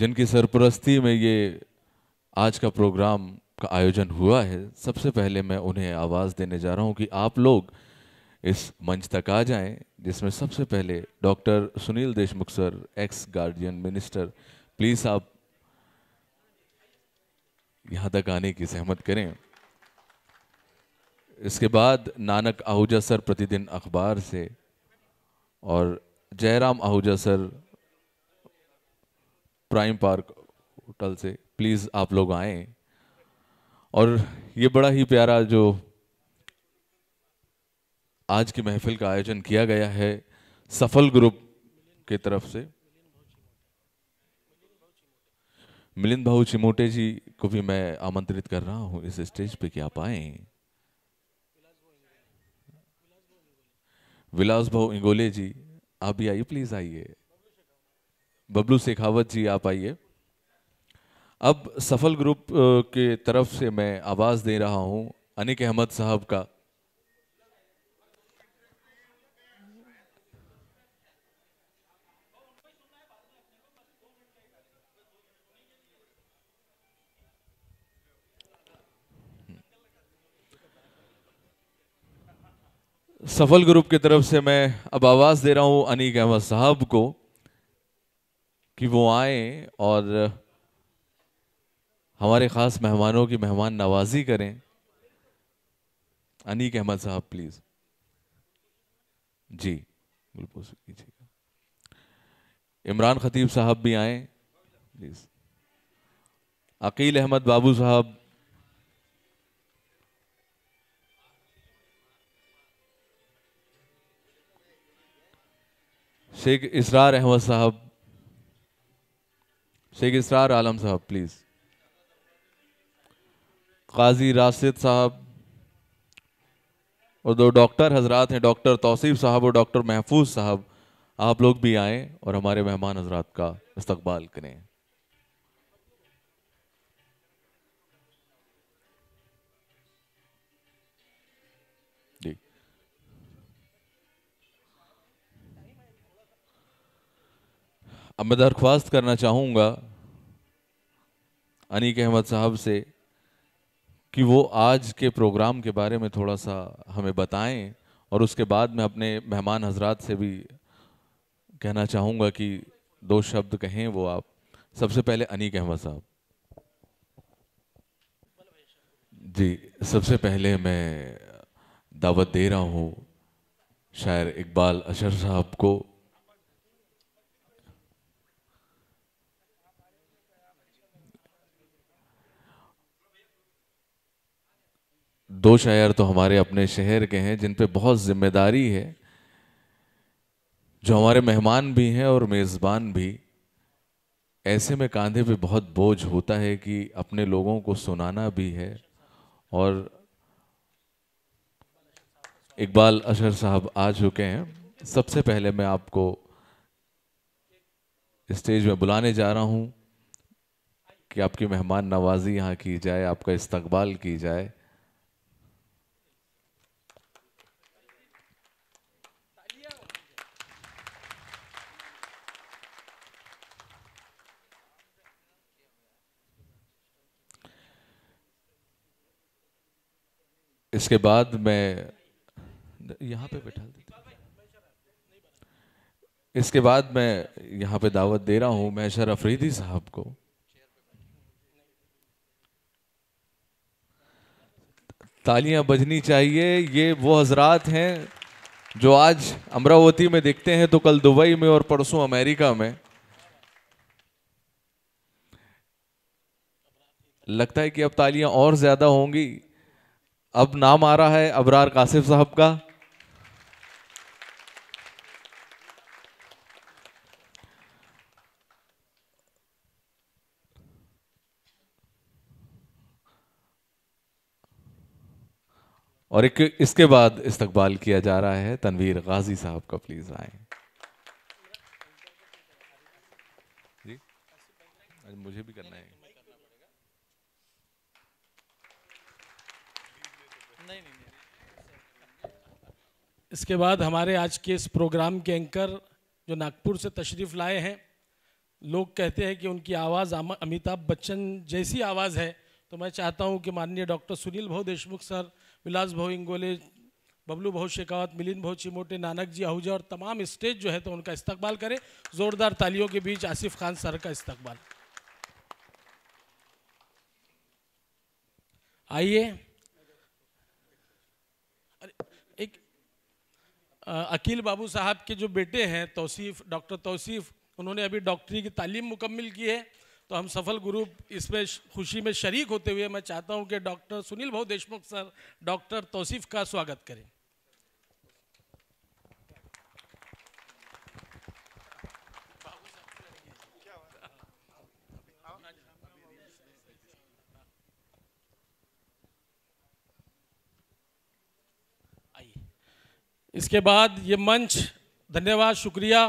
जिनकी सरपरस्ती में ये आज का प्रोग्राम का आयोजन हुआ है सबसे पहले मैं उन्हें आवाज़ देने जा रहा हूँ कि आप लोग इस मंच तक आ जाएं जिसमें सबसे पहले doctor Sunil Deshmukh sir ex guardian minister please आप यहाँ तक आने की सहमत करें इसके बाद नानक आहूजा सर प्रतिदिन अखबार से और Jairam Ahuja sir prime park hotel से प्लीज़ आप लोग आए और ये बड़ा ही प्यारा जो आज की महफिल का आयोजन किया गया है सफल ग्रुप के तरफ से मिलिंद भाऊ चिमोटे जी को भी मैं आमंत्रित कर रहा हूं इस स्टेज पे कि आप आए विलास भाऊ इंगोले जी आप भी आइए प्लीज आइए बबलू शेखावत जी आप आइए अब सफल ग्रुप के तरफ से मैं आवाज़ दे रहा हूं अनिक अहमद साहब का सफल ग्रुप की तरफ से मैं अब आवाज़ दे रहा हूं अनिक अहमद साहब को कि वो आए और हमारे ख़ास मेहमानों की मेहमान नवाजी करें अनीक अहमद साहब प्लीज़ जी बिल्कुल कीजिएगा इमरान खतीब साहब भी आए प्लीज़ अकील अहमद बाबू साहब शेख इसरार अहमद साहब शेख इसरार आलम साहब प्लीज़ काजी राशिद साहब और दो डॉक्टर हजरात हैं डॉक्टर तौसीफ साहब और डॉक्टर महफूज साहब आप लोग भी आए और हमारे मेहमान हजरात का इस्तकबाल करें जी अब मैं दरख्वास्त करना चाहूँगा अनीक अहमद साहब से कि वो आज के प्रोग्राम के बारे में थोड़ा सा हमें बताएं और उसके बाद मैं अपने मेहमान हजरात से भी कहना चाहूँगा कि दो शब्द कहें वो आप सबसे पहले अनीक अहमद साहब जी सबसे पहले मैं दावत दे रहा हूँ शायर इकबाल अशर साहब को दो शायर तो हमारे अपने शहर के हैं जिन पे बहुत जिम्मेदारी है जो हमारे मेहमान भी हैं और मेज़बान भी ऐसे में कांधे पे बहुत बोझ होता है कि अपने लोगों को सुनाना भी है और इकबाल अशर साहब आ चुके हैं सबसे पहले मैं आपको स्टेज में बुलाने जा रहा हूँ कि आपकी मेहमान नवाजी यहाँ की जाए आपका इस्तकबाल की जाए इसके बाद मैं यहाँ पे बैठा देता इसके बाद मैं यहाँ पे दावत दे रहा हूँ मैशर अफरीदी साहब को तालियां बजनी चाहिए ये वो हजरात हैं जो आज अमरावती में देखते हैं तो कल दुबई में और परसों अमेरिका में लगता है कि अब तालियां और ज्यादा होंगी अब नाम आ रहा है अबरार कासिफ साहब का और एक इसके बाद इस्तकबाल किया जा रहा है तनवीर गाजी साहब का प्लीज आए जी मुझे भी करना है नहीं नहीं, इसके बाद हमारे आज के इस प्रोग्राम के एंकर जो नागपुर से तशरीफ़ लाए हैं लोग कहते हैं कि उनकी आवाज़ अमिताभ बच्चन जैसी आवाज़ है तो मैं चाहता हूं कि माननीय डॉक्टर सुनील भाव देशमुख सर विलास भाव इंगोले बबलू भाव शेखावत मिलिंद भाव चिमोटे नानक जी आहूजा और तमाम स्टेज जो है तो उनका इस्तकबाल करें ज़ोरदार तालियों के बीच आसिफ खान सर का इस्तकबाल आइए एक अकील बाबू साहब के जो बेटे हैं तोसीफ़ डॉक्टर तोसीफ उन्होंने अभी डॉक्टरी की तालीम मुकम्मल की है तो हम सफल ग्रुप इसमें खुशी में शरीक होते हुए मैं चाहता हूं कि डॉक्टर सुनील भाऊ देशमुख सर डॉक्टर तोसीफ का स्वागत करें इसके बाद ये मंच धन्यवाद शुक्रिया